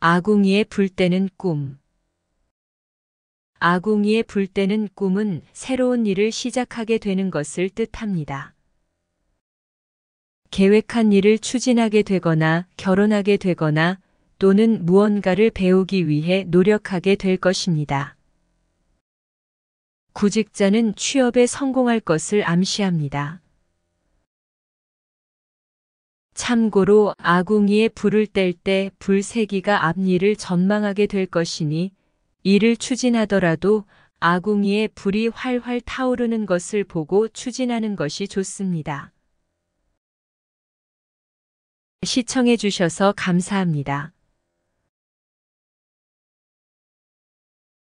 아궁이에 불 때는 꿈 아궁이에 불 때는 꿈은 새로운 일을 시작하게 되는 것을 뜻합니다. 계획한 일을 추진하게 되거나 결혼하게 되거나 또는 무언가를 배우기 위해 노력하게 될 것입니다. 구직자는 취업에 성공할 것을 암시합니다. 참고로 아궁이에 불을 뗄 때 불세기가 앞니를 전망하게 될 것이니 이를 추진하더라도 아궁이에 불이 활활 타오르는 것을 보고 추진하는 것이 좋습니다. 시청해 주셔서 감사합니다.